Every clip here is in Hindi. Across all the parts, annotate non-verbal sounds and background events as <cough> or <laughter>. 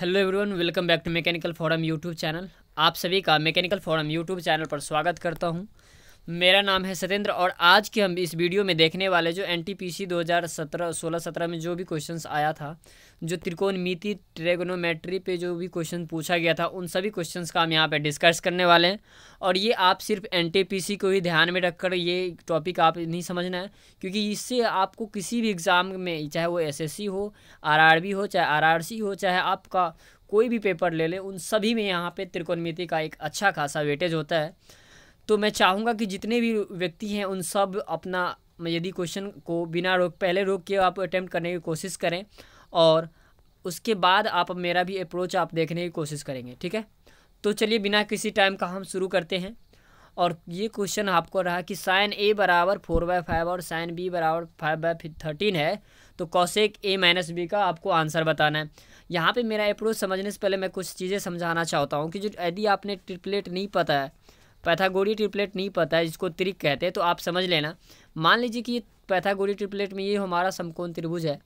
Hello everyone welcome back to mechanical forum YouTube channel आप सभी का मैकेनिकल फोरम यूट्यूब चैनल पर स्वागत करता हूं मेरा नाम है सतेंद्र और आज के हम इस वीडियो में देखने वाले जो एन टी पी सी दो हज़ार सत्रह सोलह सत्रह में जो भी क्वेश्चंस आया था जो त्रिकोण मिति ट्रेगोनोमेट्री पे जो भी क्वेश्चन पूछा गया था उन सभी क्वेश्चंस का हम यहाँ पे डिस्कस करने वाले हैं और ये आप सिर्फ एन टी पी सी को ही ध्यान में रखकर ये टॉपिक आप नहीं समझना है क्योंकि इससे आपको किसी भी एग्ज़ाम में चाहे वो एस एस सी हो आर आर बी हो चाहे आर आर सी हो चाहे आपका कोई भी पेपर ले लें उन सभी में यहाँ पर मिति का एक अच्छा खासा वेटेज होता है तो मैं चाहूँगा कि जितने भी व्यक्ति हैं उन सब अपना यदि क्वेश्चन को बिना रोक पहले रोक के आप अटैम्प्ट करने की कोशिश करें और उसके बाद आप मेरा भी अप्रोच आप देखने की कोशिश करेंगे ठीक है तो चलिए बिना किसी टाइम का हम शुरू करते हैं और ये क्वेश्चन आपको रहा कि साइन ए बराबर फोर बाय फाइव और साइन बी बराबर फाइव बाय थर्टीन है तो कौशिक ए माइनस बी का आपको आंसर बताना है यहाँ पे मेरा अप्रोच समझने से पहले मैं कुछ चीज़ें समझाना चाहता हूँ कि जो यदि आपने ट्रिपलेट नहीं पता है पैथागोरी ट्रिपलेट नहीं पता है जिसको त्रिक कहते हैं तो आप समझ लेना मान लीजिए कि पैथागोरी ट्रिपलेट में ये हमारा समकोण त्रिभुज है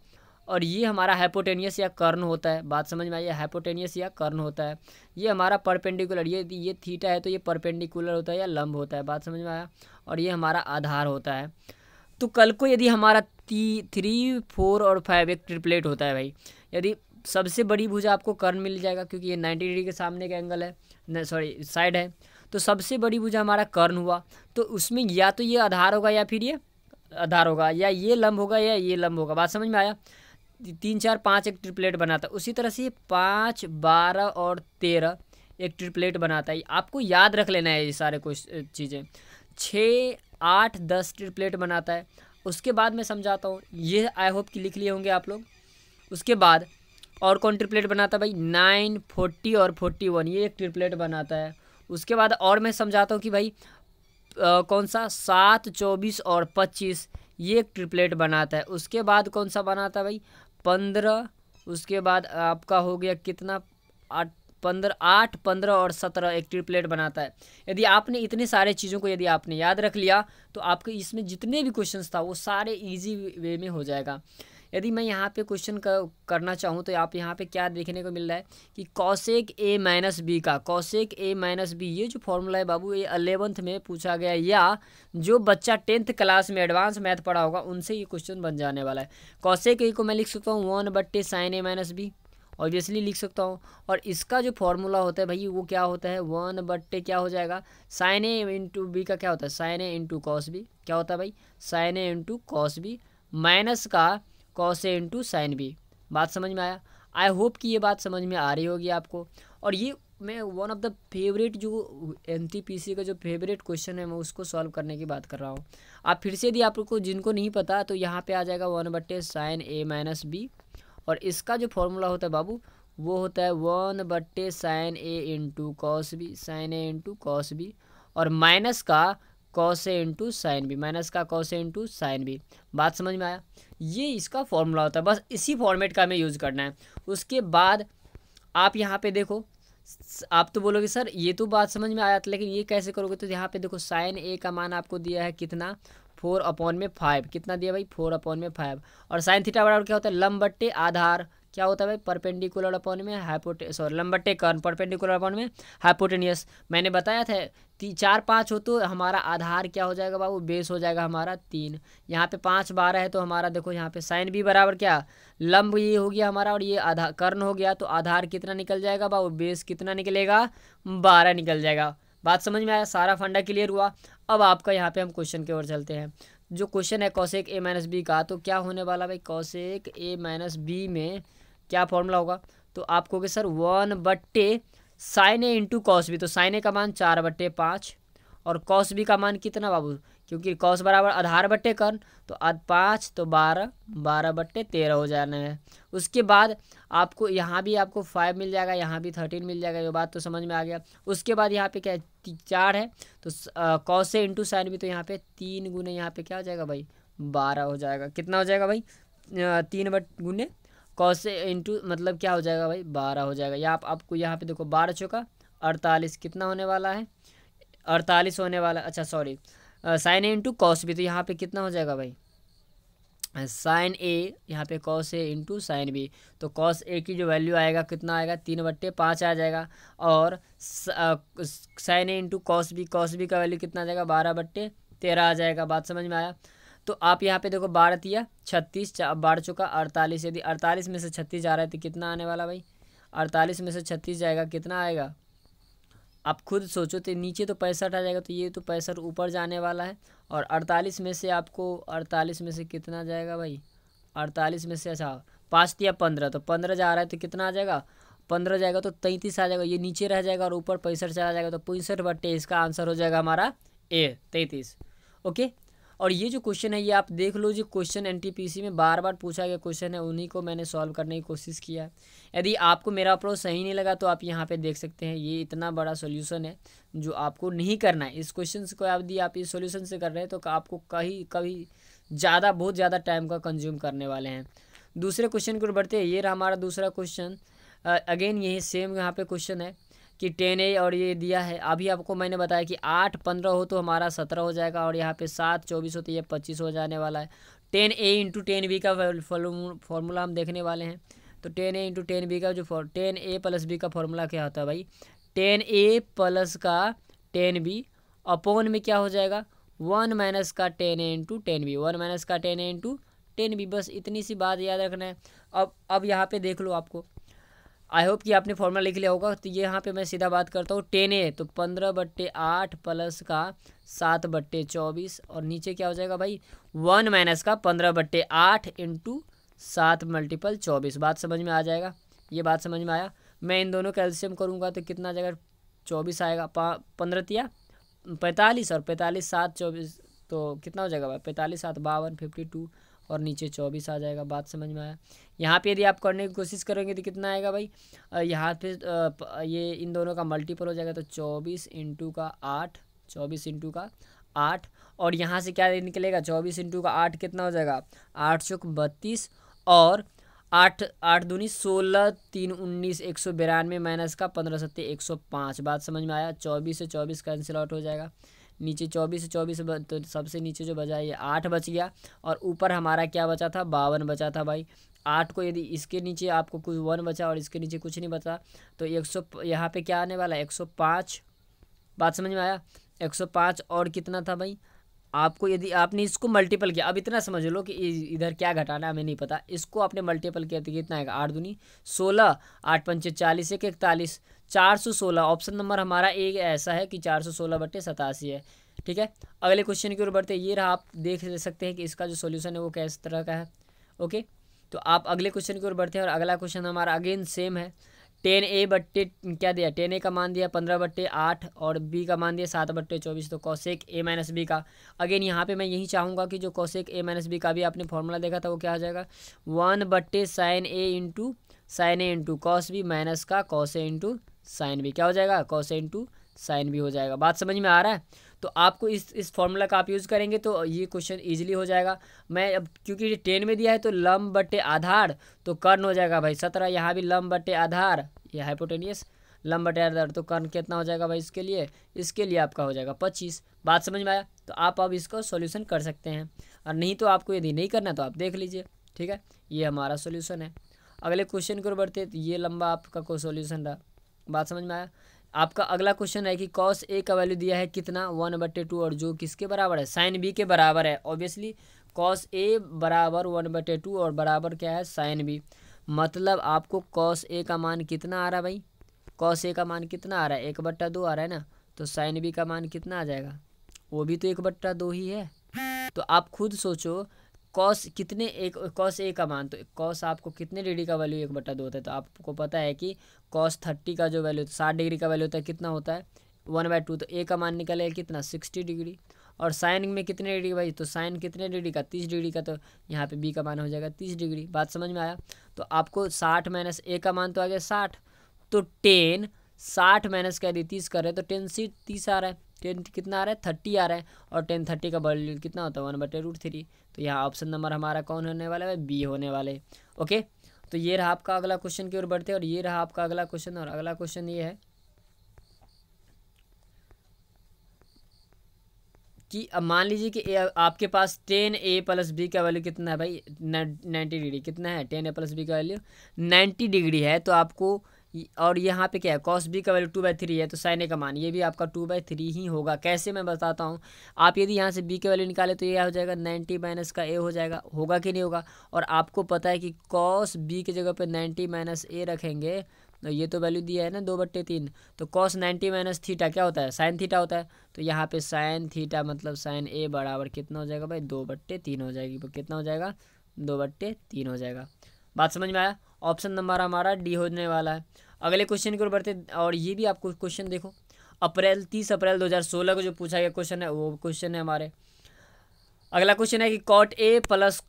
और ये हमारा हाइपोटेनियस या कर्ण होता है बात समझ में आई है हाइपोटेनियस या कर्ण होता है ये हमारा परपेंडिकुलर ये ये थीटा है तो ये परपेंडिकुलर होता है या लंब होता है बात समझ में आया और ये हमारा आधार होता है तो कल को यदि हमारा ती थ्री फोर और फाइव एक ट्रिपलेट होता है भाई यदि सबसे बड़ी भुजा आपको कर्ण मिल जाएगा क्योंकि ये नाइन्टी डिग्री के सामने का एंगल है सॉरी साइड है तो सबसे बड़ी भुजा हमारा कर्ण हुआ तो उसमें या तो ये आधार होगा या फिर ये आधार होगा या ये लंब होगा या ये लंब होगा बात समझ में आया तीन चार पाँच एक ट्रिपलेट बनाता उसी तरह से ये पाँच बारह और तेरह एक ट्रिपलेट बनाता है आपको याद रख लेना है ये सारे कुछ चीज़ें छः आठ दस ट्रिपलेट बनाता है उसके बाद मैं समझाता हूँ ये आई होप कि लिख लिए होंगे आप लोग उसके बाद और कौन ट्रिपलेट बनाता है भाई नाइन फोर्टी और फोर्टी वन ये एक ट्रिपलेट बनाता है उसके बाद और मैं समझाता हूँ कि भाई आ, कौन सा सात चौबीस और पच्चीस ये एक ट्रिपलेट बनाता है उसके बाद कौन सा बनाता है भाई पंद्रह उसके बाद आपका हो गया कितना आठ पंद्रह आठ पंद्रह और सत्रह एक ट्रिपलेट बनाता है यदि आपने इतने सारे चीज़ों को यदि आपने याद रख लिया तो आपके इसमें जितने भी क्वेश्चंस था वो सारे इजी वे में हो जाएगा यदि मैं यहाँ पे क्वेश्चन करना चाहूँ तो आप यहाँ पे क्या देखने को मिल रहा है कि कौशिक ए माइनस बी का कौशिक ए माइनस बी ये जो फॉर्मूला है बाबू ये अलेवंथ में पूछा गया या जो बच्चा टेंथ क्लास में एडवांस मैथ पढ़ा होगा उनसे ये क्वेश्चन बन जाने वाला है कौशिक ए को मैं लिख सकता हूँ वन बट्टे sine A minus B obviously लिख सकता हूँ और इसका जो फॉर्मूला होता है भाई वो क्या होता है वन बट्टे क्या हो जाएगा साइन ए इंटू बी का क्या होता है sine A into cos B क्या होता है भाई sine A into cos B minus का cos A into sine B बात समझ में आया आई होप कि ये बात समझ में आ रही होगी आपको और ये मैं वन ऑफ द फेवरेट जो एन का जो फेवरेट क्वेश्चन है मैं उसको सॉल्व करने की बात कर रहा हूँ आप फिर से यदि आपको जिनको नहीं पता तो यहाँ पे आ जाएगा वन बट्टे साइन ए माइनस बी और इसका जो फॉर्मूला होता है बाबू वो होता है वन बट्टे sine A into cos B sine A into cos B और माइनस का cos A into sine B minus का कॉस से इंटू साइन बी बात समझ में आया ये इसका फॉर्मूला होता है बस इसी फॉर्मेट का हमें यूज़ करना है उसके बाद आप यहाँ पे देखो आप तो बोलोगे सर ये तो बात समझ में आया था लेकिन ये कैसे करोगे तो यहाँ पे देखो साइन ए का मान आपको दिया है कितना फोर अपॉन में फाइव कितना दिया भाई फोर अपॉन में फाइव और साइन थीटा बराबर क्या होता है लम बट्टे आधार क्या होता है भाई परपेंडिकुलर अपॉन में हाइपोटे सॉरी लंबटे कर्ण परपेंडिकुलर अपॉन में हाइपोटेनियस मैंने बताया था ती चार पाँच हो तो हमारा आधार क्या हो जाएगा बाबू बेस हो जाएगा हमारा तीन यहाँ पे पाँच बारह है तो हमारा देखो यहाँ पे साइन भी बराबर क्या लंब ये हो गया हमारा और ये आधार कर्ण हो गया तो आधार कितना निकल जाएगा बाबू बेस कितना निकलेगा बारह निकल जाएगा बात समझ में आया सारा फंडा क्लियर हुआ अब आपका यहाँ पे हम क्वेश्चन की ओर चलते हैं जो क्वेश्चन है कौशिक ए माइनस बी का तो क्या होने वाला भाई कौशिक ए माइनस बी में क्या फॉर्मूला होगा तो आप कहोगे सर वन बट्टे sine A into cos B तो साइन ए का मान चार बट्टे पाँच और कॉस बी का मान कितना बाबू क्योंकि कॉस बराबर आधार बट्टे कर्ण तो आध पाँच तो बारह बारह बट्टे तेरह हो जाने हैं उसके बाद आपको यहाँ भी आपको फाइव मिल जाएगा यहाँ भी थर्टीन मिल जाएगा ये बात तो समझ में आ गया उसके बाद यहाँ पे क्या है चार है तो कॉस ए इंटू साइन भी तो यहाँ पे तीन गुने यहाँ पे क्या हो जाएगा भाई बारह हो जाएगा कितना हो जाएगा भाई तीन बट गुने कौसे इंटू मतलब क्या हो जाएगा भाई बारह हो जाएगा या आप आपको यहाँ पे देखो बारह चौका अड़तालीस कितना होने वाला है अड़तालीस होने वाला अच्छा sorry sine A into cos B तो यहाँ पे कितना हो जाएगा भाई साइन ए यहाँ पे cos A into sine B तो कॉस ए की जो वैल्यू आएगा कितना आएगा तीन बट्टे पाँच आ जाएगा और sine A into cos B cos B का वैल्यू कितना आ जाएगा बारह बट्टे तेरह आ जाएगा बात समझ में आया तो आप यहाँ पे देखो बारह दिया छत्तीस बढ़ चुका अड़तालीस यदि अड़तालीस में से छत्तीस जा रहा है तो कितना आने वाला भाई अड़तालीस में से छत्तीस जाएगा कितना आएगा आप खुद सोचो तो नीचे तो पैंसठ आ जाएगा तो ये तो पैंसठ ऊपर जाने वाला है और अड़तालीस में से आपको अड़तालीस में से कितना जाएगा भाई अड़तालीस में से अच्छा पाँच या पंद्रह तो पंद्रह जा रहा है तो कितना आ जाएगा पंद्रह जाएगा तो तैंतीस आ जाएगा ये नीचे रह जाएगा और ऊपर पैंसठ चला जाएगा तो पैंसठ बट्टे इसका आंसर हो जाएगा हमारा ए तैंतीस ओके और ये जो क्वेश्चन है ये आप देख लो जो क्वेश्चन एन में बार बार पूछा गया क्वेश्चन है उन्हीं को मैंने सॉल्व करने की कोशिश किया यदि आपको मेरा अप्रोच सही नहीं लगा तो आप यहाँ पर देख सकते हैं ये इतना बड़ा सोल्यूशन है जो आपको नहीं करना है इस क्वेश्चन को यदि आप इस सोल्यूशन से कर रहे हैं तो आपको कहीं कभी ज़्यादा बहुत ज़्यादा टाइम का कंज्यूम करने वाले हैं दूसरे क्वेश्चन की ओर बढ़ते हैं ये रहा हमारा दूसरा क्वेश्चन अगेन यही सेम यहाँ पे क्वेश्चन है कि टेन ए और ये दिया है अभी आपको मैंने बताया कि आठ पंद्रह हो तो हमारा सत्रह हो जाएगा और यहाँ पे सात चौबीस हो तो ये पच्चीस हो जाने वाला है tan A into tan B का फॉर्मूला हम देखने वाले हैं तो tan A into tan B का जो टेन ए प्लस बी का फॉर्मूला क्या होता है भाई टेन ए प्लस का टेन बी अपोन में क्या हो जाएगा वन माइनस का ten A into tan B one minus का ten A into tan B बस इतनी सी बात याद रखना है अब अब यहाँ पे देख लो आपको आई होप कि आपने फॉर्मूला लिख लिया होगा तो ये यहाँ पे मैं सीधा बात करता हूँ टेन ए तो पंद्रह बट्टे आठ प्लस का सात बट्टे चौबीस और नीचे क्या हो जाएगा भाई वन माइनस का पंद्रह बट्टे आठ इंटू सात मल्टीपल चौबीस बात समझ में आ जाएगा ये बात समझ में आया मैं इन दोनों कैल्शियम करूँगा तो कितना आ जाएगा चौबीस आएगा पंद्रह तिया पैंतालीस और पैंतालीस सात चौबीस तो कितना हो जाएगा भाई पैंतालीस सात बावन फिफ्टी टू और नीचे चौबीस आ जाएगा बात समझ में आया यहाँ पे यदि आप करने की कोशिश करेंगे तो कितना आएगा भाई यहाँ पे ये इन दोनों का मल्टीपल हो जाएगा तो चौबीस इंटू का आठ चौबीस इंटू का आठ और यहाँ से क्या निकलेगा चौबीस इंटू का आठ कितना हो जाएगा आठ चौक बत्तीस और आठ आठ दूनी सोलह तीन उन्नीस एक सौ बिरानवे माइनस का पंद्रह सत्तर एक सौ पाँच बात समझ में आया चौबीस से चौबीस कैंसिल आउट हो जाएगा नीचे चौबीस चौबीस तो सबसे नीचे जो बचा ये आठ बच गया और ऊपर हमारा क्या बचा था बावन बचा था भाई आठ को यदि इसके नीचे आपको कुछ वन बचा और इसके नीचे कुछ नहीं बचा तो एक सौ यहाँ पर क्या आने वाला है एक सौ पाँच बात समझ में आया एक सौ पाँच और कितना था भाई आपको यदि आपने इसको मल्टीपल किया अब इतना समझ लो कि इधर क्या घटाना हमें नहीं पता इसको आपने मल्टीपल किया तो कितना आएगा आठ दूनी सोलह आठ पंचे चालीस एक इकतालीस चार सौ सोलह ऑप्शन नंबर हमारा एक ऐसा है कि चार सौ सोलह बटे सतासी है ठीक है अगले क्वेश्चन की ओर बढ़ते ये रहा आप देख सकते हैं कि इसका जो सोल्यूशन है वो कैसे तरह का है ओके तो आप अगले क्वेश्चन की ओर बढ़ते हैं और अगला क्वेश्चन हमारा अगेन सेम है टेन ए बट्टे क्या दिया टेन ए का मान दिया पंद्रह बट्टे आठ और बी का मान दिया सात बट्टे चौबीस तो कौशिक ए माइनस बी का अगेन यहाँ पे मैं यही चाहूँगा कि जो कौशिक ए माइनस बी का भी आपने फॉर्मूला देखा था वो क्या आ जाएगा वन बट्टे sine A into sine A into cos B minus का cos A into sine B क्या हो जाएगा cos A into sine B हो जाएगा बात समझ में आ रहा है तो आपको इस इस फॉर्मूला का आप यूज़ करेंगे तो ये क्वेश्चन ईजिली हो जाएगा मैं अब क्योंकि ये टेन में दिया है तो लम्ब बटे आधार तो कर्न हो जाएगा भाई सत्रह यहाँ भी लम्ब बटे आधार ये हाइपोटेनियस लम्ब बटे आधार तो कर्न कितना हो जाएगा भाई इसके लिए इसके लिए आपका हो जाएगा पच्चीस बात समझ में आया तो आप अब इसको सोल्यूशन कर सकते हैं और नहीं तो आपको यदि नहीं करना तो आप देख लीजिए ठीक है ये हमारा सोल्यूशन है अगले क्वेश्चन को बढ़ते तो ये लंबा आपका कोई सोल्यूशन रहा बात समझ में आया आपका अगला क्वेश्चन है कि कॉस ए का वैल्यू दिया है कितना वन बटे टू और जो किसके बराबर है साइन बी के बराबर है ऑब्वियसली कॉस ए बराबर वन बटे टू और बराबर क्या है साइन बी मतलब आपको कॉस ए का मान कितना आ रहा है भाई कॉस ए का मान कितना आ रहा है एक बट्टा दो आ रहा है ना तो साइन बी का मान कितना आ जाएगा वो भी तो एक बट्टा दो ही है तो आप खुद सोचो कॉस कितने एक कॉस ए का मान तो कॉस आपको कितने डिग्री का वैल्यू एक बटा दो होता है तो आपको पता है कि कॉस थर्टी का जो वैल्यू साठ डिग्री का वैल्यू होता है कितना होता है वन बाई टू तो ए का मान निकलेगा कितना सिक्सटी डिग्री और साइन में कितने डिग्री भाई तो साइन कितने डिग्री का तीस डिग्री का तो यहाँ पे बी का मान हो जाएगा तीस डिग्री बात समझ में आया तो आपको साठ माइनस ए का मान तो आ गया साठ तो टेन साठ माइनस कह दी तीस कर रहे तो टेन सी तीस आ रहा है टेन कितना आ रहा है थर्टी आ रहा है और टेन थर्टी का वैल्यू कितना होता है वन बटे रूट थ्री तो यहाँ ऑप्शन नंबर हमारा कौन होने वाला है बी होने वाले ओके तो ये रहा आपका अगला क्वेश्चन की ओर बढ़ते और ये रहा आपका अगला क्वेश्चन और अगला क्वेश्चन ये है कि अब मान लीजिए कि आपके पास टेन ए प्लस बी का वैल्यू कितना है भाई नाइन्टी डिग्री कितना है टेन ए प्लस बी का वैल्यू नाइन्टी डिग्री है तो आपको और यहाँ पे क्या है कॉस बी का वैल्यू टू बाई थ्री है तो साइन ए का मान ये भी आपका टू बाई थ्री ही होगा कैसे मैं बताता हूँ आप यदि यहाँ से बी के वैल्यू निकाले तो ये हो जाएगा नाइन्टी माइनस का ए हो जाएगा होगा कि नहीं होगा और आपको पता है कि कॉस बी की जगह पर नाइन्टी माइनस ए रखेंगे तो ये तो वैल्यू दिया है ना दो बट्टे तीन तो कॉस नाइन्टी माइनस थीटा क्या होता है साइन थीटा होता है तो यहाँ पे साइन थीटा मतलब साइन ए बराबर कितना हो जाएगा भाई दो बट्टे तीन हो जाएगी तो कितना हो जाएगा दो बट्टे तीन हो जाएगा बात समझ में आया ऑप्शन नंबर हमारा डी होने वाला है अगले क्वेश्चन की ओर बढ़ते और ये भी आपको क्वेश्चन देखो अप्रैल तीस अप्रैल 2016 को जो पूछा गया क्वेश्चन है वो क्वेश्चन है हमारे अगला क्वेश्चन है कि cot A plus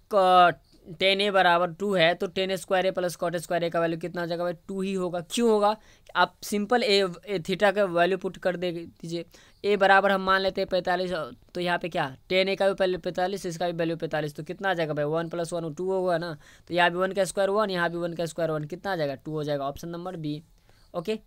tan A बराबर टू है तो ten square A plus cot square A का वैल्यू कितना हो जाएगा भाई टू ही होगा क्यों होगा आप सिंपल ए, ए थीटा का वैल्यू पुट कर दे दीजिए ए बराबर हम मान लेते हैं पैंतालीस तो यहाँ पे क्या टेन ए का भी पहले पैंतालीस इसका भी वैल्यू पैंतालीस तो कितना आ जाएगा भाई वन प्लस वन टू होगा ना तो यहाँ भी वन का स्क्वायर वन यहाँ भी वन का स्क्वायर वन कितना आ जाएगा टू हो जाएगा ऑप्शन नंबर बी ओके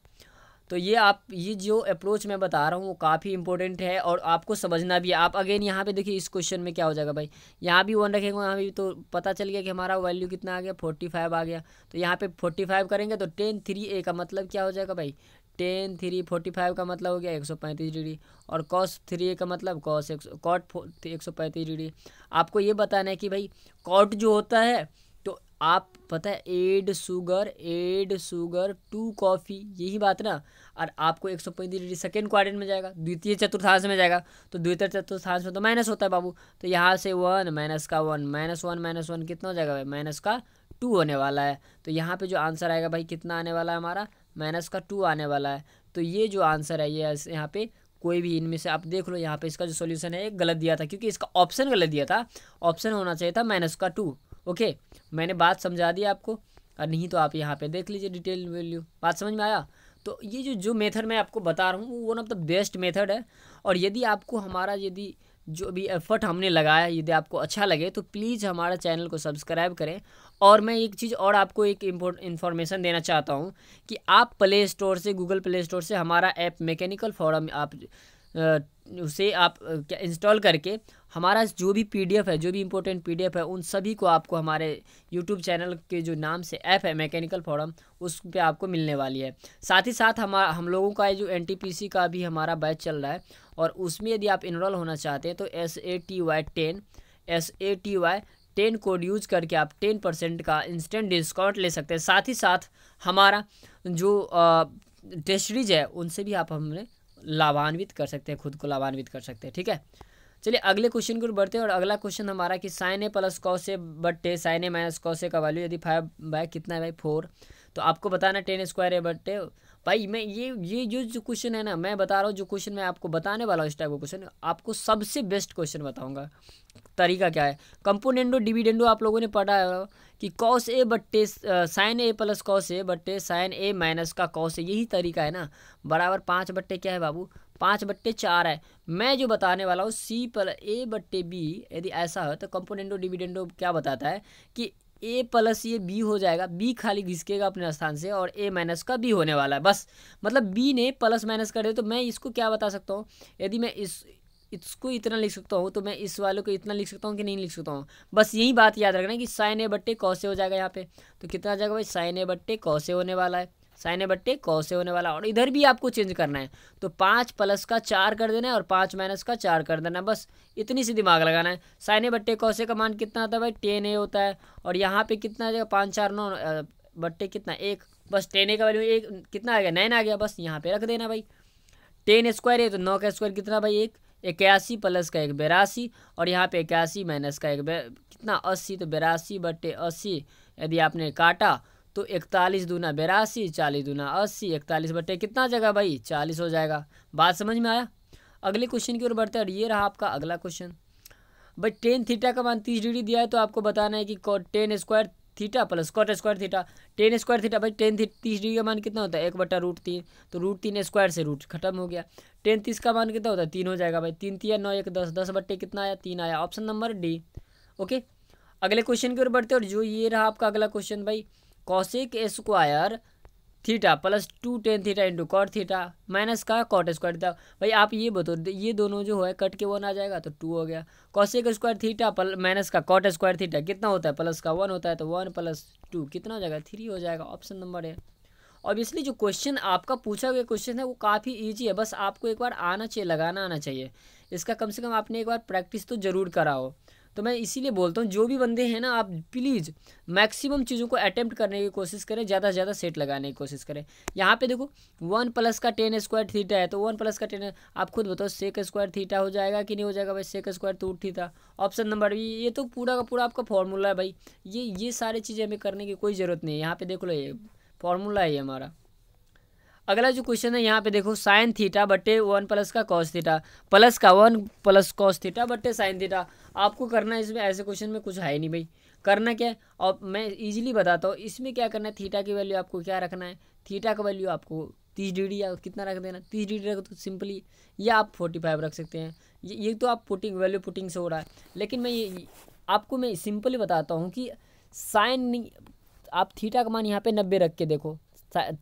तो ये आप ये जो अप्रोच मैं बता रहा हूँ वो काफ़ी इंपॉर्टेंट है और आपको समझना भी है आप अगेन यहाँ पे देखिए इस क्वेश्चन में क्या हो जाएगा भाई यहाँ भी वन रखेंगे यहाँ भी तो पता चल गया कि हमारा वैल्यू कितना आ गया फोर्टी फाइव आ गया तो यहाँ पे फोर्टी फाइव करेंगे तो टेन थ्री ए का मतलब क्या हो जाएगा भाई टेन थ्री फोर्टी फाइव का मतलब हो गया एक सौ पैंतीस डिग्री और कॉस थ्री का मतलब कॉस एक सौ कॉट एक सौ पैंतीस डिग्री आपको ये बताना है कि भाई कॉट जो होता है आप पता है add sugar add sugar to coffee यही बात ना और आपको एक सौ पैंतीस डिग्री सेकेंड क्वारेंट में जाएगा द्वितीय चतुर्थांश में जाएगा तो द्वितीय चतुर्थांश में तो माइनस होता है बाबू तो यहाँ से वन माइनस का one minus one minus one कितना हो जाएगा भाई माइनस का टू होने वाला है तो यहाँ पे जो आंसर आएगा भाई कितना आने वाला है हमारा माइनस का टू आने वाला है तो ये जो आंसर है ये यहाँ पे कोई भी इनमें से आप देख लो यहाँ पे इसका जो सॉल्यूशन है गलत दिया था क्योंकि इसका ऑप्शन गलत दिया था ऑप्शन होना चाहिए था माइनस का टू ओके मैंने बात समझा दी आपको और नहीं तो आप यहाँ पे देख लीजिए डिटेल वैल्यू बात समझ में आया तो ये जो जो मेथड मैं आपको बता रहा हूँ वो one of the best method है और यदि आपको हमारा यदि जो भी एफर्ट हमने लगाया यदि आपको अच्छा लगे तो प्लीज़ हमारा चैनल को सब्सक्राइब करें और मैं एक चीज़ और आपको एक इन्फॉर्मेशन देना चाहता हूँ कि आप प्ले स्टोर से गूगल प्ले स्टोर से हमारा ऐप मैकेनिकल फॉरम आप उसे आप इंस्टॉल करके हमारा जो भी पीडीएफ है जो भी इम्पोर्टेंट पीडीएफ है उन सभी को आपको हमारे यूट्यूब चैनल के जो नाम से ऐप है मैकेनिकल फोरम उस पर आपको मिलने वाली है साथ ही साथ हमारा हम लोगों का जो एन का भी हमारा बैच चल रहा है और उसमें यदि आप इनरोल होना चाहते हैं तो S A T Y ten S A T Y ten code use करके आप टेन परसेंट का इंस्टेंट डिस्काउंट ले सकते हैं साथ ही साथ हमारा जो टेस्टरीज है उनसे भी आप हमने लाभान्वित कर सकते हैं खुद को लाभान्वित कर सकते हैं ठीक है चलिए अगले क्वेश्चन को बढ़ते हैं और अगला क्वेश्चन हमारा कि साइन ए प्लस कौ से बट्टे साइन ए माइनस कौ से का वैल्यू यदि फाइव बाय कितना है भाई फोर तो आपको बताना टेन स्क्वायर ए बट भाई मैं ये ये जो जो क्वेश्चन है ना मैं बता रहा हूँ जो क्वेश्चन मैं आपको बताने वाला हूँ इस टाइप का क्वेश्चन आपको सबसे बेस्ट क्वेश्चन बताऊंगा तरीका क्या है कंपोनेंडो डिविडेंडो आप लोगों ने पढ़ा है कि कॉस ए बट्टे sine A plus cos A बट्टे साइन ए माइनस का कॉस ए यही तरीका है ना बराबर पाँच बट्टे क्या है बाबू पाँच बट्टे चार है मैं जो बताने वाला हूँ सी प्लस ए बट्टे बी यदि ऐसा हो तो कंपोनेंडो डिविडेंडो क्या बताता है कि ए प्लस ये बी हो जाएगा बी खाली घिसकेगा अपने स्थान से और ए माइनस का बी होने वाला है बस मतलब बी ने प्लस माइनस कर दिया तो मैं इसको क्या बता सकता हूँ यदि मैं इस इसको इतना लिख सकता हूँ तो मैं इस वाले को इतना लिख सकता हूँ कि नहीं लिख सकता हूँ बस यही बात याद रखना कि साइन ए बट्टे कौसे हो जाएगा यहाँ पे तो कितना आ जाएगा भाई साइन ए बट्टे से होने वाला है साइन ए बट्टे कौ से होने वाला और इधर भी आपको चेंज करना है तो पाँच प्लस का चार कर देना है और पाँच माइनस का चार कर देना है बस इतनी सी दिमाग लगाना है साइन ए बट्टे कौ से का मान कितना आता है भाई टेन ए होता है और यहाँ पे कितना आ जाएगा पाँच चार नौ बट्टे कितना एक बस टेन ए का वैल्यू एक कितना आ गया नाइन आ गया बस यहाँ पर रख देना भाई टेन स्क्वायर है तो नौ का स्क्वायर कितना भाई एक इक्यासी प्लस का एक बेरासी और यहाँ पे इक्यासी माइनस का एक कितना अस्सी तो बेरासी बट्टे अस्सी यदि आपने काटा तो इकतालीस दूना बेरासी चालीस दूना अस्सी इकतालीस बटे कितना जगह भाई चालीस हो जाएगा बात समझ में आया अगले क्वेश्चन की ओर बढ़ते हैं और ये रहा आपका अगला क्वेश्चन भाई टेन थीटा का मान तीस डिग्री दिया है तो आपको बताना है कि tan square theta plus cot square theta tan square theta भाई टेन थी तीस डिग्री का मान कितना होता है एक बटा रूट तीन तो रूट तीन स्क्वायर से रूट खत्म हो गया टेन तीस का मान कितना होता है तीन हो जाएगा भाई तीन तीन नौ एक दस दस बट्टे कितना आया तीन आया ऑप्शन नंबर डी ओके अगले क्वेश्चन की ओर बढ़ते और जो ये रहा आपका अगला क्वेश्चन भाई cosec square theta plus two tan theta into cot theta minus का कॉट स्क्वायर थीटा भाई आप ये बताओ ये दोनों जो है कट के वन आ जाएगा तो टू हो गया कौशिक स्क्वायर थीटा प्ल माइनस का कॉट स्क्वायर थीटा कितना होता है प्लस का वन होता है तो वन प्लस टू कितना हो जाएगा थ्री हो जाएगा ऑप्शन नंबर ए ऑब्वियसली जो क्वेश्चन आपका पूछा गया क्वेश्चन है वो काफ़ी ईजी है बस आपको एक बार आना चाहिए लगाना आना चाहिए इसका कम से कम आपने एक बार प्रैक्टिस तो जरूर कराओ तो मैं इसीलिए बोलता हूँ जो भी बंदे हैं ना आप प्लीज़ मैक्सिमम चीज़ों को अटैम्प्ट करने की कोशिश करें ज़्यादा से ज़्यादा सेट लगाने की कोशिश करें यहाँ पे देखो वन प्लस का टेन स्क्वायर थीटा है तो वन प्लस का टेन आप खुद बताओ सेक स्क्वायर थीटा हो जाएगा कि नहीं हो जाएगा भाई sec square two theta option number भी ये तो पूरा का पूरा आपका फॉर्मूला है भाई ये ये सारी चीज़ें हमें करने की कोई ज़रूरत नहीं है यहाँ पर देख लो ये फॉर्मूला है ये हमारा अगला जो क्वेश्चन है यहाँ पे देखो साइन थीटा बटे वन प्लस का कॉस थीटा प्लस का वन प्लस कॉस थीटा बटे साइन थीटा आपको करना इसमें ऐसे क्वेश्चन में कुछ है ही नहीं भाई करना क्या है और मैं इजीली बताता हूँ इसमें क्या करना है थीटा की वैल्यू आपको क्या रखना है थीटा का वैल्यू आपको तीस डिग्री या कितना रख देना तीस डिग्री रख तो सिंपली या आप फोर्टी फाइव रख सकते हैं ये ये तो आप पुटिंग वैल्यू पुटिंग से हो रहा है लेकिन मैं ये आपको मैं सिंपली बताता हूँ कि साइन आप थीटा का मान यहाँ पे नब्बे रख के देखो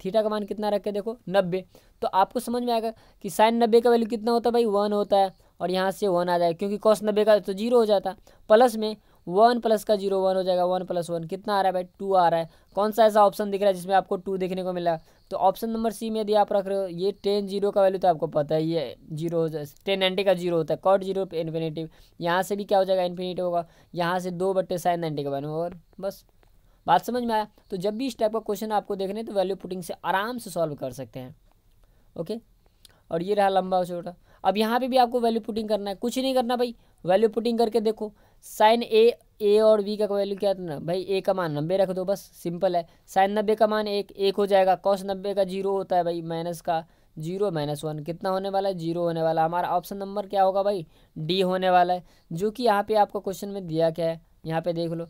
थीटा का मान कितना रखे देखो नब्बे तो आपको समझ में आएगा कि साइन नब्बे का वैल्यू कितना होता है भाई वन होता है और यहाँ से वन आ जाएगा क्योंकि कॉस नब्बे का तो जीरो हो जाता प्लस में वन प्लस का जीरो वन हो जाएगा वन प्लस वन कितना आ रहा है भाई टू आ रहा है कौन सा ऐसा ऑप्शन दिख रहा है जिसमें आपको टू देखने को मिला तो ऑप्शन नंबर सी में यदि आप रख रहे हो ये टेन जीरो का वैल्यू तो आपको पता है ये जीरो हो जाए टेन नाइन्टी का जीरो होता है कॉट जीरो इन्फिनेटिव यहाँ से भी क्या हो जाएगा इन्फिनेटिव होगा यहाँ से दो बट्टे साइन नाइन्टी का वैल्यू और बस बात समझ में आया तो जब भी इस टाइप का क्वेश्चन आपको देखने तो वैल्यू पुटिंग से आराम से सॉल्व कर सकते हैं ओके और ये रहा लंबा छोटा अब यहाँ पे भी आपको वैल्यू पुटिंग करना है कुछ नहीं करना भाई वैल्यू पुटिंग करके देखो साइन ए ए और बी का वैल्यू क्या ना भाई ए का मान नब्बे रख दो बस सिंपल है साइन नब्बे का मान एक एक हो जाएगा कॉस नब्बे का जीरो होता है भाई माइनस का जीरो माइनस वन कितना होने वाला है जीरो होने वाला है हमारा ऑप्शन नंबर क्या होगा भाई डी होने वाला है जो कि यहाँ पे आपका क्वेश्चन में दिया क्या है यहाँ पे देख लो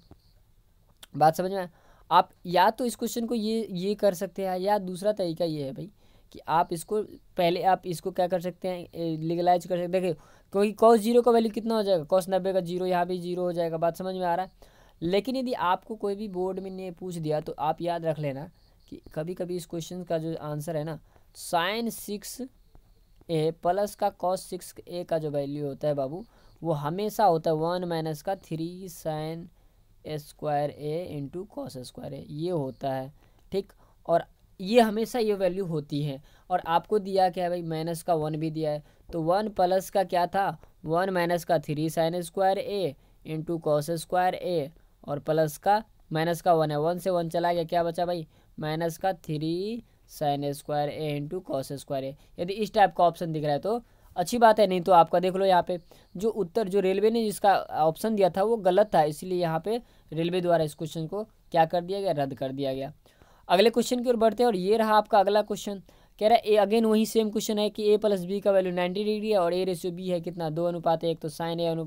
बात समझ में आप या तो इस क्वेश्चन को ये ये कर सकते हैं या दूसरा तरीका ये है भाई कि आप इसको पहले आप इसको क्या कर सकते हैं लीगलाइज कर सकते हैं देखिए क्योंकि कॉस जीरो का वैल्यू कितना हो जाएगा कॉस नब्बे का जीरो यहाँ भी जीरो हो जाएगा बात समझ में आ रहा है लेकिन यदि आपको कोई भी बोर्ड में ने पूछ दिया तो आप याद रख लेना कि कभी कभी इस क्वेश्चन का जो आंसर है ना साइन सिक्स ए प्लस का कॉस सिक्स ए का जो वैल्यू होता है बाबू वो हमेशा होता है वन माइनस का three sine square A into cos square A ये होता है ठीक और ये हमेशा ये वैल्यू होती है और आपको दिया क्या है भाई माइनस का वन भी दिया है तो वन प्लस का क्या था वन माइनस का three sine square A into cos square A और प्लस का माइनस का वन है वन से वन चला गया क्या बचा भाई माइनस का three sine square A into cos square A यदि इस टाइप का ऑप्शन दिख रहा है तो अच्छी बात है नहीं तो आपका देख लो यहाँ पे जो उत्तर जो रेलवे ने जिसका ऑप्शन दिया था वो गलत था इसलिए यहाँ पे रेलवे द्वारा इस क्वेश्चन को क्या कर दिया गया रद्द कर दिया गया अगले क्वेश्चन की ओर बढ़ते हैं और ये रहा आपका अगला क्वेश्चन कह रहा है ए अगेन वही सेम क्वेश्चन है कि ए प्लस बी का वैल्यू नाइन्टी डिग्री है और ए रेशियो बी है कितना दो अनुपात है एक तो साइन ए अनु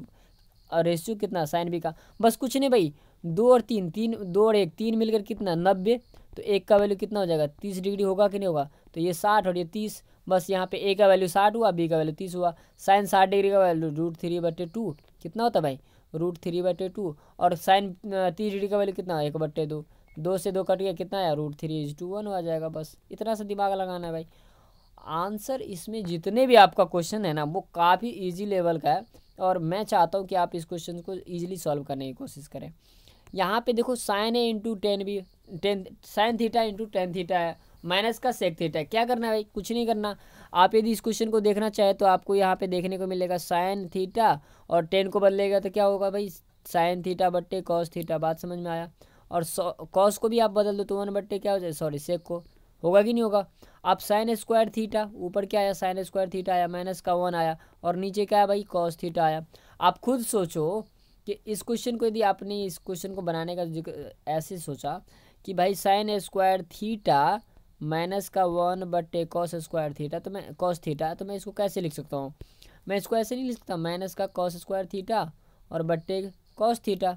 और रेशियो कितना साइन बी का बस कुछ नहीं भाई दो और तीन तीन दो और एक तीन मिलकर कितना नब्बे तो एक का वैल्यू कितना हो जाएगा तीस डिग्री होगा कि नहीं होगा तो ये साठ और ये तीस बस यहाँ पे ए का वैल्यू साठ हुआ बी का वैल्यू तीस हुआ साइन साठ डिग्री का वैल्यू रूट थ्री बटे टू कितना होता भाई रूट थ्री बटे टू और साइन तीस डिग्री का वैल्यू कितना एक बटे दो दो से दो कट गया कितना आया root three is two one हो जाएगा बस इतना सा दिमाग लगाना है भाई आंसर इसमें जितने भी आपका क्वेश्चन है ना वो काफ़ी ईजी लेवल का है और मैं चाहता हूँ कि आप इस क्वेश्चन को ईजिली सॉल्व करने की कोशिश करें यहाँ पे देखो साइन ए इंटू टेन भी tan sine theta into tan theta है माइनस का सेक थीटा है क्या करना है भाई कुछ नहीं करना आप यदि इस क्वेश्चन को देखना चाहे तो आपको यहाँ पे देखने को मिलेगा साइन थीटा और टेन को बदलेगा तो क्या होगा भाई साइन थीटा बट्टे कॉस थीटा बात समझ में आया और कॉस को भी आप बदल दो तो वन बट्टे क्या हो जाए सॉरी सेक को होगा कि नहीं होगा आप साइन स्क्वायर थीटा ऊपर क्या आया साइन स्क्वायर थीटा आया माइनस का वन आया और नीचे क्या आया भाई कॉस थीटा आया आप खुद सोचो कि इस क्वेश्चन को यदि आपने इस क्वेश्चन को बनाने का ऐसे सोचा कि भाई साइन स्क्वायर थीटा माइनस का वन बटे कॉस स्क्वायर थीटा तो मैं कॉस थीटा तो मैं इसको कैसे लिख सकता हूँ मैं इसको ऐसे नहीं लिख सकता माइनस का कॉस स्क्वायर थीटा और बट्टे कॉस थीटा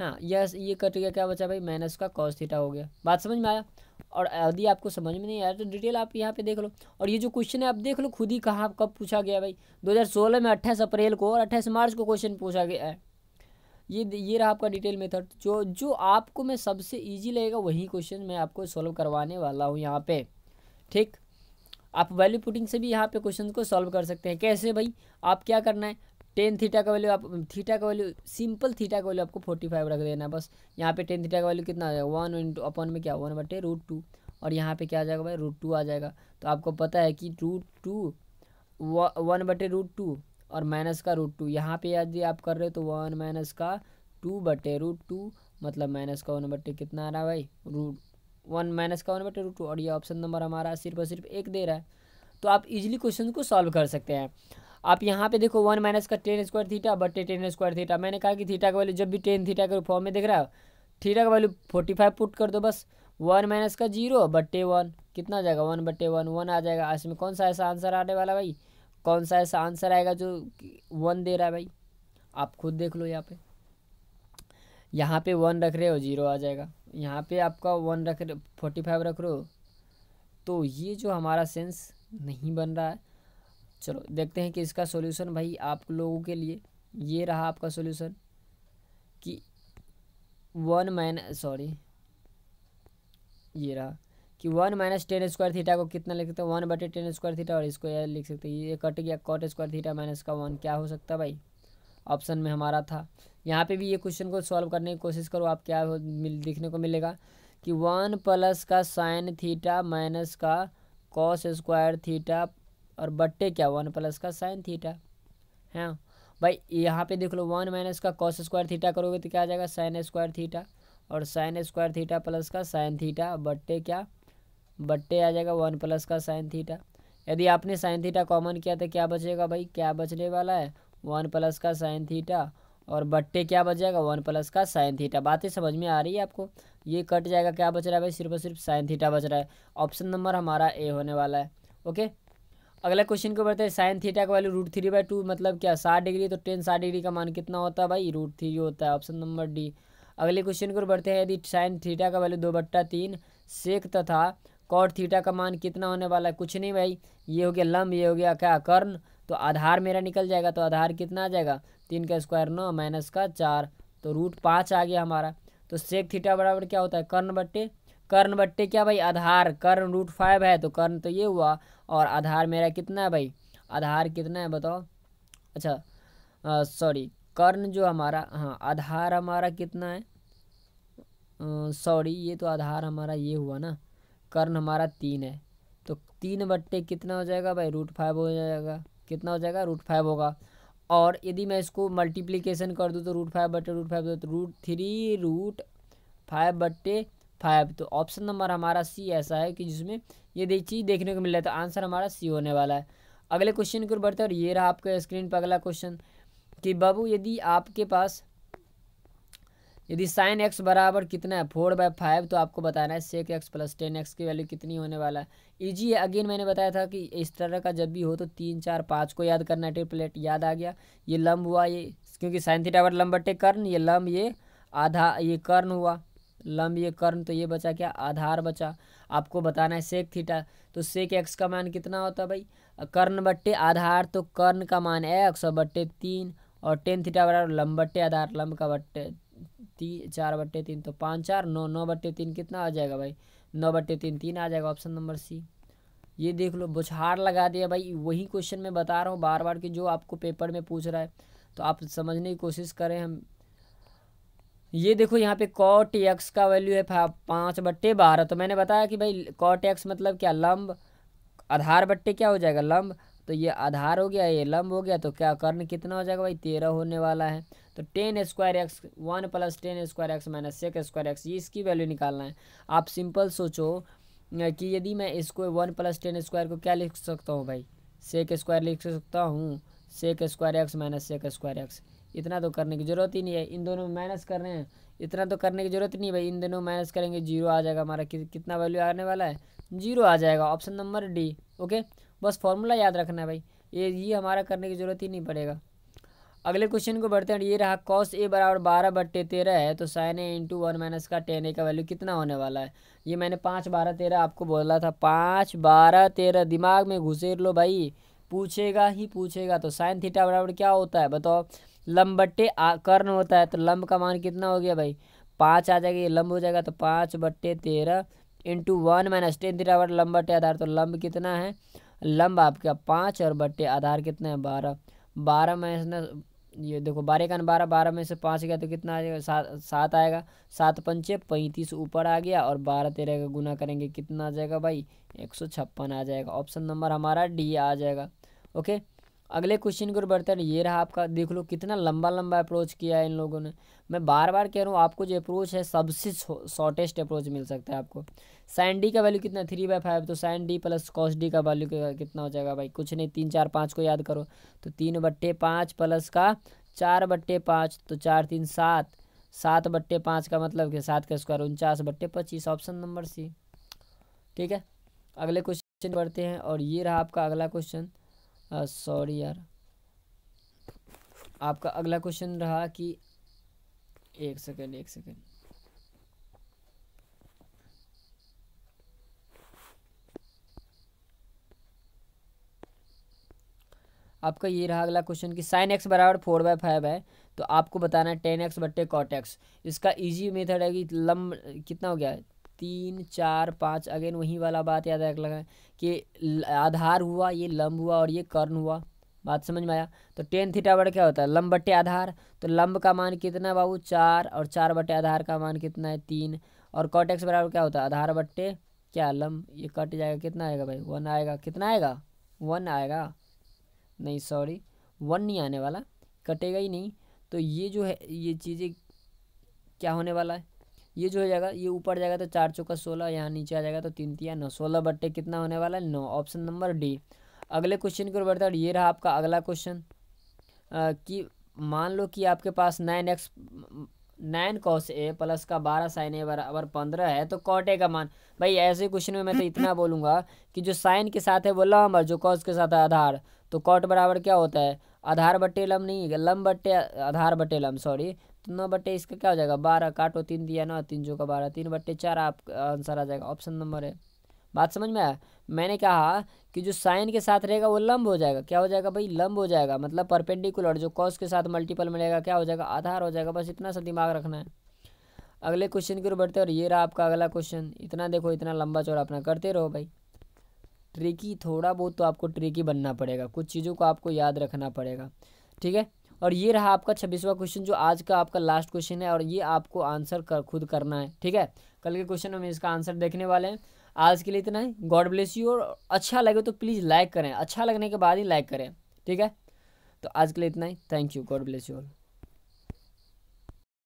हाँ यह ये कट गया क्या बचा भाई माइनस का कॉस थीटा हो गया बात समझ में आया और यदि आपको समझ में नहीं आया तो डिटेल आप यहाँ पे देख लो और ये जो क्वेश्चन है आप देख लो खुद ही कहाँ कब पूछा गया भाई 2016 में 28 अप्रैल को और 28 मार्च को क्वेश्चन पूछा गया है ये ये रहा आपका डिटेल मेथड जो जो आपको मैं सबसे ईजी लगेगा वही क्वेश्चन मैं आपको सॉल्व करवाने वाला हूँ यहाँ पे ठीक आप वैल्यू पुटिंग से भी यहाँ पे क्वेश्चन को सॉल्व कर सकते हैं कैसे भाई आप क्या करना है टेन थीटा का वैल्यू आप थीटा का वैल्यू सिंपल थीटा का वैल्यू आपको फोर्टी फाइव रख देना है बस यहाँ पे टेन थीटा का वैल्यू कितना आ जाएगा वन इंटू अपन में क्या वन बटे रूट टू और यहाँ पे क्या आ जाएगा भाई रूट टू आ जाएगा तो आपको पता है कि रूट टू वन बटे रूट टू और माइनस का रूट टू यहाँ पर यदि आप कर रहे हो तो वन माइनस का टू बटे रूट टू मतलब माइनस का वन बटे कितना आ रहा है भाई रूट वन माइनस का वन बटे रूट टू और ये ऑप्शन नंबर हमारा सिर्फ और सिर्फ एक दे रहा है तो आप इजीली क्वेश्चन को सॉल्व कर सकते हैं आप यहाँ पे देखो वन माइनस का टेन स्क्वायर थीटा बटे टेन स्क्वायर थीटा मैंने कहा कि थीटा का वैल्यू जब भी टेन थीटा के फॉर्म में देख रहा है थीटा का वैल्यू फोर्टी फाइव पुट कर दो बस वन माइनस का जीरो बटे वन कितना आ जाएगा वन बटे वन वन आ जाएगा इसमें कौन सा ऐसा आंसर आने वाला भाई कौन सा ऐसा आंसर आएगा जो वन दे रहा है भाई आप खुद देख लो यहाँ पे यहाँ पे वन रख रहे हो जीरो आ जाएगा यहाँ पे आपका वन रख रहे फोर्टी फाइव रख रहे हो तो ये जो हमारा सेंस नहीं बन रहा है चलो देखते हैं कि इसका सॉल्यूशन भाई आप लोगों के लिए ये रहा आपका सॉल्यूशन कि वन मैन सॉरी ये रहा कि one minus tan square theta को कितना लिख सकते हैं वन बटे टेन स्क्वायर थीटा और इसको यह लिख सकते हैं ये कट गया कॉट स्क्वायर थीटा माइनस का वन क्या हो सकता है भाई ऑप्शन में हमारा था यहाँ पे भी ये क्वेश्चन को सॉल्व करने की कोशिश करो आप क्या मिल दिखने को मिलेगा कि वन प्लस का साइन थीटा माइनस का कॉस स्क्वायर थीटा और बट्टे क्या वन प्लस का साइन थीटा है हाँ। भाई यहाँ पे देख लो वन माइनस का कॉस स्क्वायर थीटा करोगे तो क्या आ जाएगा साइन स्क्वायर थीटा और साइन स्क्वायर थीटा प्लस का साइन थीटा बट्टे क्या बट्टे आ जाएगा वन प्लस का साइन थीटा यदि आपने साइन थीटा कॉमन किया तो क्या बचेगा भाई क्या बचने वाला है वन प्लस का साइन थीटा और बट्टे क्या बच जाएगा वन प्लस का साइन थीटा बातें समझ में आ रही है आपको ये कट जाएगा क्या बच रहा है भाई सिर्फ और सिर्फ साइन थीटा बच रहा है ऑप्शन नंबर हमारा ए होने वाला है ओके अगला क्वेश्चन को बढ़ते हैं साइन थीटा का value root three by two मतलब क्या साठ डिग्री तो टेन साठ डिग्री का मान कितना होता है भाई रूट थ्री होता है ऑप्शन नंबर डी अगले क्वेश्चन को बढ़ते हैं यदि साइन थीटा का वैल्यू दो बट्टा तीन सेक तथा कॉट थीटा का मान कितना होने वाला है कुछ नहीं भाई ये हो गया लम्ब ये हो गया क्या कर्ण तो आधार मेरा निकल जाएगा तो आधार कितना आ जाएगा तीन का स्क्वायर नौ माइनस का चार तो रूट पाँच आ गया हमारा तो सेक थीटा बराबर क्या होता है कर्ण बट्टे कर्ण बट्टे क्या भाई आधार कर्ण रूट फाइव है तो कर्ण तो ये हुआ और आधार मेरा कितना है भाई आधार कितना है बताओ अच्छा सॉरी कर्ण जो हमारा हाँ आधार हमारा कितना है सॉरी ये तो आधार हमारा ये हुआ ना कर्ण हमारा तीन है तो तीन बट्टे कितना हो जाएगा भाई रूट फाइव हो जाएगा कितना हो जाएगा रूट फाइव होगा और यदि मैं इसको मल्टीप्लीकेशन कर दूँ तो रूट फाइव बट्टे रूट फाइव तो रूट थ्री रूट फाइव बट्टे फाइव तो ऑप्शन नंबर हमारा सी ऐसा है कि जिसमें ये दे चीज़ देखने को मिल रहा है तो आंसर हमारा सी होने वाला है अगले क्वेश्चन की ओर बढ़ते हैं और ये रहा आपके स्क्रीन पर अगला क्वेश्चन कि बाबू यदि आपके पास यदि साइन एक्स बराबर कितना है फोर बाय फाइव तो आपको बताना है sec x plus tan x की वैल्यू कितनी होने वाला है ईजी है अगेन मैंने बताया था कि इस तरह का जब भी हो तो तीन चार पाँच को याद करना है ट्रिपलेट याद आ गया ये लम्ब हुआ ये क्योंकि साइन थीटा बराबर लम्ब बटे ये लम्ब ये आधा ये कर्न हुआ लम्ब ये कर्न तो ये बचा क्या आधार बचा आपको बताना है सेक थीटा तो सेक एक्स का मान कितना होता है भाई कर्ण बट्टे आधार तो कर्ण का मान एक्स और बट्टे तीन और टेन थीटा बराबर लम्ब बट्टे आधार लम्ब का बट्टे ती चार बट्टे तीन तो पाँच चार नौ नौ बट्टे तीन कितना आ जाएगा भाई नौ बट्टे तीन तीन आ जाएगा ऑप्शन नंबर सी ये देख लो बुछार लगा दिया भाई वही क्वेश्चन मैं बता रहा हूँ बार बार कि जो आपको पेपर में पूछ रहा है तो आप समझने की कोशिश करें हम ये देखो यहाँ पे कॉट एक्स का वैल्यू है पाँच बट्टे बारह तो मैंने बताया कि भाई कॉट एक्स मतलब क्या लंब आधार बट्टे क्या हो जाएगा लंब तो ये आधार हो गया ये लंब हो गया तो क्या कर्ण कितना हो जाएगा भाई तेरह होने वाला है तो ten square x one plus ten square x minus sec square x ये इसकी वैल्यू निकालना है आप सिंपल सोचो कि यदि मैं इसको वन प्लस टेन स्क्वायर को क्या लिख सकता हूँ भाई सेक स्क्वायर लिख सकता हूँ sec square x minus sec square x इतना तो करने की ज़रूरत ही नहीं है इन दोनों में माइनस कर रहे हैं इतना तो करने की ज़रूरत नहीं भाई इन दोनों माइनस करेंगे जीरो आ जाएगा हमारा कितना वैल्यू आने वाला है जीरो आ जाएगा ऑप्शन नंबर डी ओके बस फॉर्मूला याद रखना है भाई ये ये हमारा करने की ज़रूरत ही नहीं पड़ेगा अगले क्वेश्चन को बढ़ते हैं ये रहा कॉस ए बराबर बारह बट्टे तेरह है तो sine A into one minus का टेन ए का वैल्यू कितना होने वाला है ये मैंने पाँच बारह तेरह आपको बोला था पाँच बारह तेरह दिमाग में घुसेर लो भाई पूछेगा ही पूछेगा तो साइन थीटा बराबर क्या होता है बताओ लम्ब बट्टे कर्ण होता है तो लम्ब का मान कितना हो गया भाई पाँच आ जाएगा ये लम्ब हो जाएगा तो पाँच बट्टे तेरह into one minus ten theta बराबर लम्ब बट्टे आधार तो लम्ब कितना है लंब आपका पाँच और बट्टे आधार कितना है बारह बारह में इसने ये देखो बारह का बारह बारह में से पाँच गया तो कितना आ जाएगा सात सात आएगा सात पंचे पैंतीस ऊपर आ गया और बारह तेरह का गुना करेंगे कितना आ जाएगा भाई एक सौ छप्पन आ जाएगा ऑप्शन नंबर हमारा डी आ जाएगा ओके अगले क्वेश्चन की ओर बढ़ते हैं ये रहा आपका देख लो कितना लंबा लंबा अप्रोच किया है इन लोगों ने मैं बार बार कह रहा हूँ आपको जो अप्रोच है सबसे शॉर्टेस्ट अप्रोच मिल सकता है आपको साइन डी का वैल्यू कितना थ्री बाई फाइव तो sine D plus cos D का वैल्यू कितना हो जाएगा भाई कुछ नहीं तीन चार पाँच को याद करो तो तीन बट्टे पाँच प्लस का चार बट्टे पाँच तो चार तीन सात सात बट्टे पाँच का मतलब कि सात का स्क्वायर उनचास बट्टे पच्चीस ऑप्शन नंबर सी ठीक है अगले क्वेश्चन बढ़ते हैं और ये रहा आपका अगला क्वेश्चन सॉरी uh, यार आपका अगला क्वेश्चन रहा कि एक सेकेंड एक सेकेंड आपका ये रहा अगला क्वेश्चन कि साइन एक्स बराबर फोर बाय फाइव है तो आपको बताना है टेन एक्स बट्टे कॉट एक्स इसका इजी मेथड है कि लम कितना हो गया है तीन चार पाँच अगेन वही वाला बात याद रख लगा कि आधार हुआ ये लंब हुआ और ये कर्ण हुआ बात समझ में आया तो टेन थीटा बट क्या होता है लंब बटे आधार तो लंब का मान कितना है बाबू चार और चार बटे आधार का मान कितना है तीन और कॉटेक्स बराबर क्या होता है आधार बट्टे क्या लंब ये कट जाएगा कितना आएगा भाई वन आएगा कितना आएगा वन आएगा नहीं सॉरी वन नहीं आने वाला कटेगा ही नहीं तो ये जो है ये चीज़ें क्या होने वाला है ये जो हो जाएगा ये ऊपर जाएगा तो चार चौका सोलह यहाँ नीचे आ जाएगा तो तीन तिया नौ सोलह बट्टे कितना होने वाला है नौ ऑप्शन नंबर डी अगले क्वेश्चन की ओर बढ़ता है ये रहा आपका अगला क्वेश्चन कि मान लो कि आपके पास nine x nine cos A plus का बारह साइन ए बराबर पंद्रह है तो कॉट ए का मान भाई ऐसे क्वेश्चन में मैं तो <laughs> इतना बोलूँगा कि जो साइन के साथ है वो लम्ब और जो कॉस के साथ है आधार तो कॉट बराबर क्या होता है आधार बट्टे लम्ब नहीं है लम्ब बट्टे आधार बट्टे लम्ब सॉरी तो नौ बटे इसका क्या हो जाएगा बारह काटो तीन दिया नौ तीन जो का बारह तीन बट्टे चार आप आंसर आ जाएगा ऑप्शन नंबर है बात समझ में आया मैंने कहा कि जो साइन के साथ रहेगा वो लंब हो जाएगा क्या हो जाएगा भाई लंब हो जाएगा मतलब परपेंडिकुलर जो कॉस के साथ मल्टीपल मिलेगा क्या हो जाएगा आधार हो जाएगा बस इतना सा दिमाग रखना है अगले क्वेश्चन की ओर बढ़ते और ये रहा आपका अगला क्वेश्चन इतना देखो इतना लंबा चौड़ा अपना करते रहो भाई ट्रिकी थोड़ा बहुत तो आपको ट्रिकी बनना पड़ेगा कुछ चीज़ों को आपको याद रखना पड़ेगा ठीक है और ये रहा आपका छब्बीसवा क्वेश्चन जो आज का आपका लास्ट क्वेश्चन है और ये आपको आंसर कर खुद करना है ठीक है कल के क्वेश्चन में इसका आंसर देखने वाले हैं आज के लिए इतना ही गॉड ब्लेस यू और अच्छा लगे तो प्लीज़ लाइक करें अच्छा लगने के बाद ही लाइक करें ठीक है तो आज के लिए इतना ही thank you God bless you all